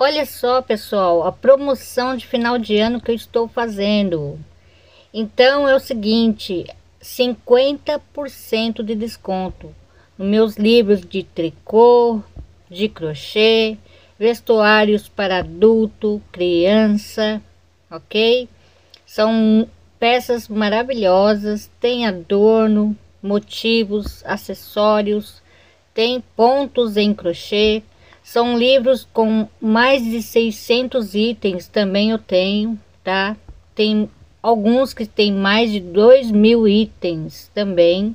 Olha só, pessoal, a promoção de final de ano que eu estou fazendo. Então é o seguinte, 50% de desconto nos meus livros de tricô, de crochê, vestuários para adulto, criança, ok? São peças maravilhosas, tem adorno, motivos, acessórios, tem pontos em crochê, são livros com mais de 600 itens, também eu tenho, tá? Tem alguns que tem mais de 2 mil itens também,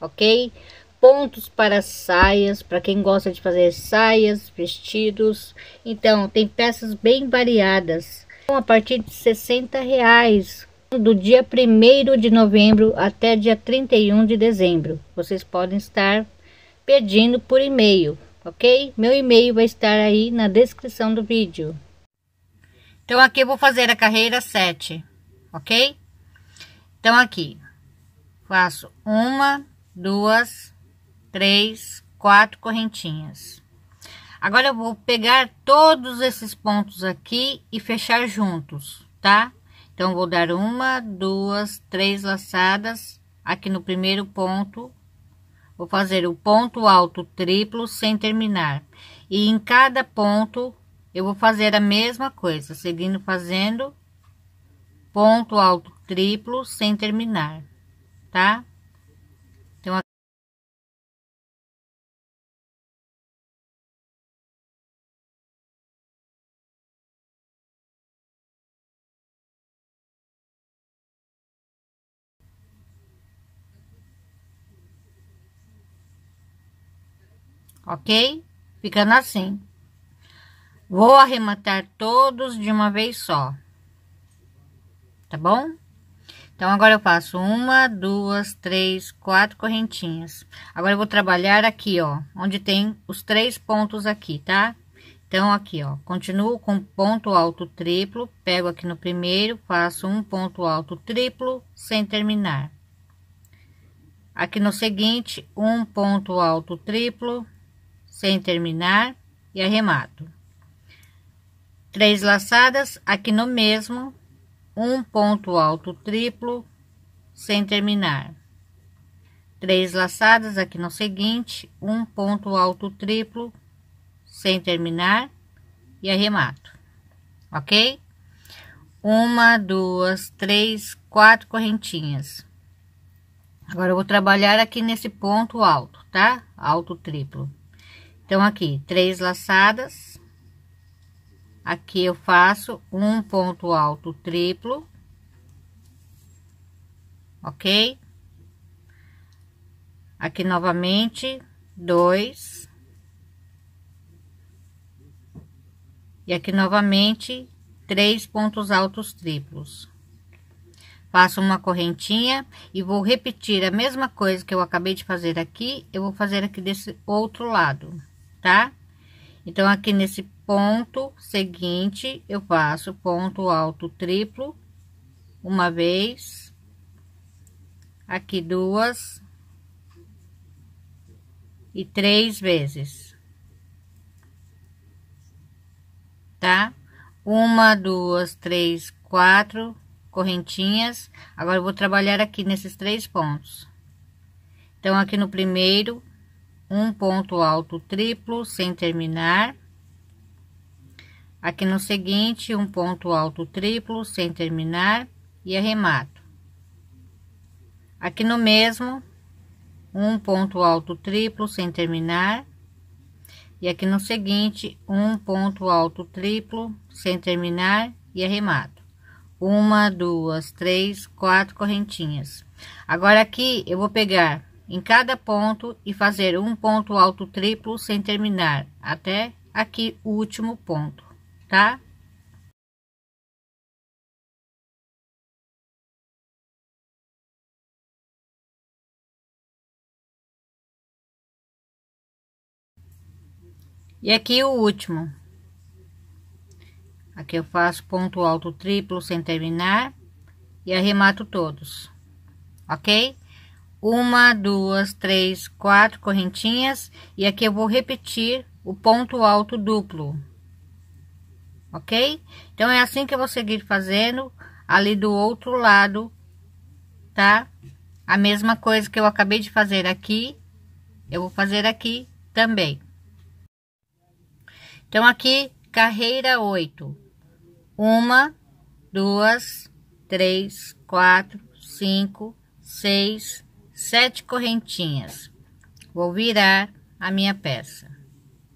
ok? Pontos para saias, para quem gosta de fazer saias, vestidos. Então, tem peças bem variadas, então, a partir de 60 reais, do dia 1 de novembro até dia 31 de dezembro. Vocês podem estar pedindo por e-mail, ok? Meu e-mail vai estar aí na descrição do vídeo. Então, aqui eu vou fazer a carreira 7, ok? Então, aqui, faço uma, duas, três, quatro correntinhas. Agora, eu vou pegar todos esses pontos aqui e fechar juntos, tá? Então, vou dar uma, duas, três laçadas aqui no primeiro ponto Vou fazer o ponto alto triplo sem terminar. E em cada ponto, eu vou fazer a mesma coisa, seguindo fazendo ponto alto triplo sem terminar, tá? ok? Ficando assim. Vou arrematar todos de uma vez só. Tá bom? Então, agora eu faço uma, duas, três, quatro correntinhas. Agora, eu vou trabalhar aqui, ó, onde tem os três pontos aqui, tá? Então, aqui, ó, continuo com ponto alto triplo, pego aqui no primeiro, faço um ponto alto triplo sem terminar. Aqui no seguinte, um ponto alto triplo sem terminar e arremato. Três laçadas aqui no mesmo, um ponto alto triplo sem terminar. Três laçadas aqui no seguinte, um ponto alto triplo sem terminar e arremato, ok? Uma, duas, três, quatro correntinhas. Agora, eu vou trabalhar aqui nesse ponto alto, tá? Alto triplo. Então, aqui, três laçadas. Aqui eu faço um ponto alto triplo. Ok? Aqui novamente, dois. E aqui novamente, três pontos altos triplos. Faço uma correntinha e vou repetir a mesma coisa que eu acabei de fazer aqui, eu vou fazer aqui desse outro lado tá? Então, aqui nesse ponto seguinte, eu faço ponto alto triplo uma vez, aqui duas e três vezes, tá? Uma, duas, três, quatro correntinhas. Agora, eu vou trabalhar aqui nesses três pontos. Então, aqui no primeiro, um ponto alto triplo sem terminar. Aqui no seguinte, um ponto alto triplo sem terminar e arremato. Aqui no mesmo, um ponto alto triplo sem terminar. E aqui no seguinte, um ponto alto triplo sem terminar e arremato. Uma, duas, três, quatro correntinhas. Agora aqui eu vou pegar em cada ponto e fazer um ponto alto triplo sem terminar até aqui o último ponto, tá? E aqui o último. Aqui eu faço ponto alto triplo sem terminar e arremato todos, ok? uma, duas, três, quatro correntinhas e aqui eu vou repetir o ponto alto duplo, ok? Então é assim que eu vou seguir fazendo ali do outro lado, tá? A mesma coisa que eu acabei de fazer aqui, eu vou fazer aqui também. Então aqui carreira oito, uma, duas, três, quatro, cinco, seis sete correntinhas. Vou virar a minha peça,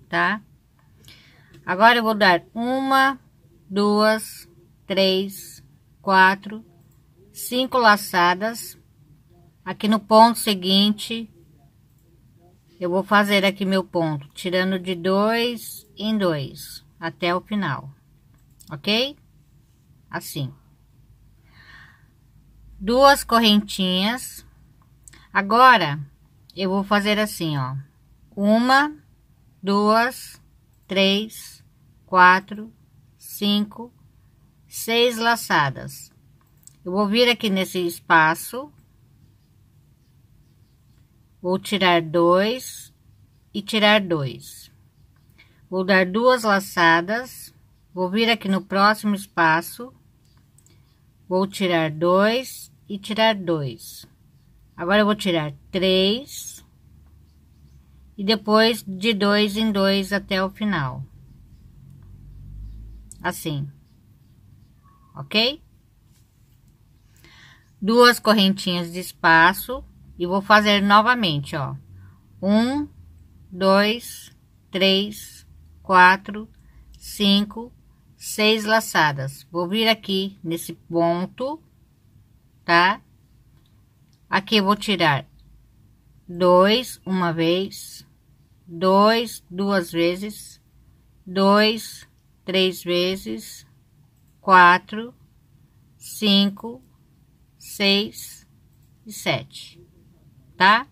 tá? Agora eu vou dar uma, duas, três, quatro, cinco laçadas. Aqui no ponto seguinte, eu vou fazer aqui meu ponto, tirando de dois em dois até o final, ok? Assim. Duas correntinhas Agora, eu vou fazer assim, ó. Uma, duas, três, quatro, cinco, seis laçadas. Eu vou vir aqui nesse espaço. Vou tirar dois e tirar dois. Vou dar duas laçadas. Vou vir aqui no próximo espaço. Vou tirar dois e tirar dois. Agora eu vou tirar três e depois de dois em dois até o final. Assim. Ok? Duas correntinhas de espaço e vou fazer novamente, ó. Um, dois, três, quatro, cinco, seis laçadas. Vou vir aqui nesse ponto, tá? Aqui vou tirar dois uma vez, dois duas vezes, dois três vezes, quatro, cinco, seis e sete, tá?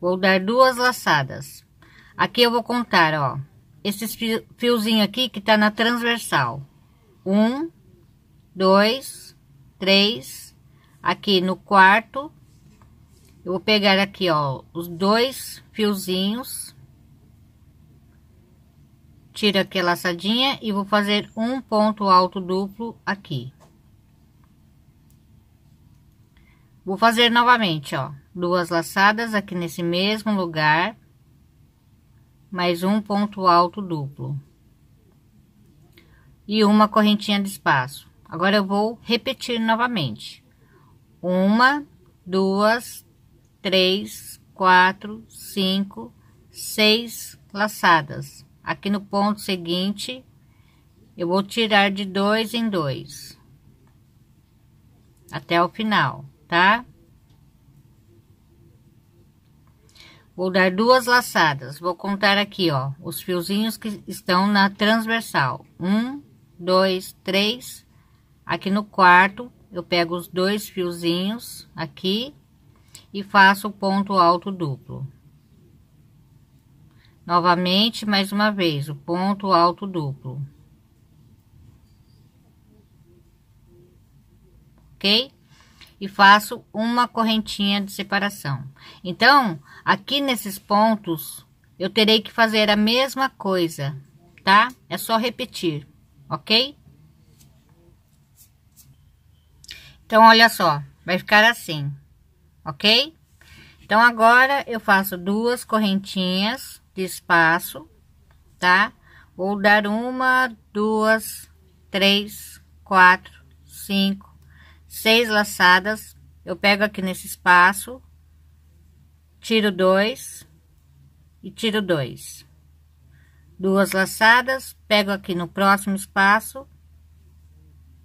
Vou dar duas laçadas. Aqui eu vou contar, ó, esses fiozinho aqui que tá na transversal. Um, dois, três, aqui no quarto, eu vou pegar aqui, ó, os dois fiozinhos. Tira aqui a laçadinha e vou fazer um ponto alto duplo aqui. Vou fazer novamente, ó, duas laçadas aqui nesse mesmo lugar. Mais um ponto alto duplo. E uma correntinha de espaço. Agora eu vou repetir novamente. Uma, duas, três, quatro, cinco, seis laçadas. Aqui no ponto seguinte, eu vou tirar de dois em dois. Até o final, tá? Vou dar duas laçadas. Vou contar aqui, ó, os fiozinhos que estão na transversal. Um, dois, três. Aqui no quarto, eu pego os dois fiozinhos aqui e faço o ponto alto duplo. Novamente, mais uma vez, o ponto alto duplo. Ok? E faço uma correntinha de separação. Então, aqui nesses pontos, eu terei que fazer a mesma coisa, tá? É só repetir, ok? Então, olha só, vai ficar assim ok? Então, agora eu faço duas correntinhas de espaço, tá? Vou dar uma, duas, três, quatro, cinco, seis laçadas. Eu pego aqui nesse espaço, tiro dois e tiro dois. Duas laçadas, pego aqui no próximo espaço,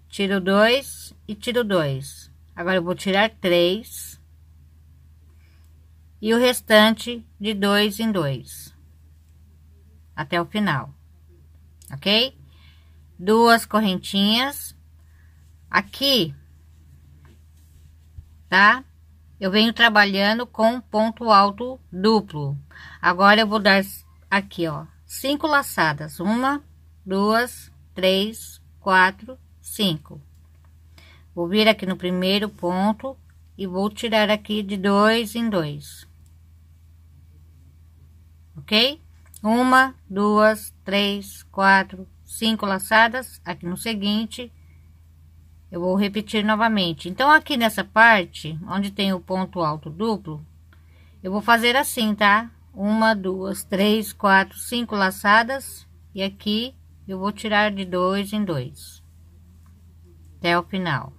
tiro dois e tiro dois. Agora eu vou tirar três e o restante de dois em dois, até o final, ok? Duas correntinhas. Aqui, tá? Eu venho trabalhando com ponto alto duplo. Agora, eu vou dar aqui, ó, cinco laçadas. Uma, duas, três, quatro, cinco. Vou vir aqui no primeiro ponto e vou tirar aqui de dois em dois ok? Uma, duas, três, quatro, cinco laçadas. Aqui no seguinte, eu vou repetir novamente. Então, aqui nessa parte, onde tem o ponto alto duplo, eu vou fazer assim, tá? Uma, duas, três, quatro, cinco laçadas. E aqui, eu vou tirar de dois em dois. Até o final.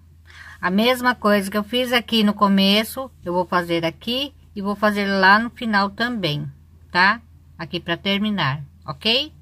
A mesma coisa que eu fiz aqui no começo, eu vou fazer aqui e vou fazer lá no final também, tá? aqui para terminar, ok?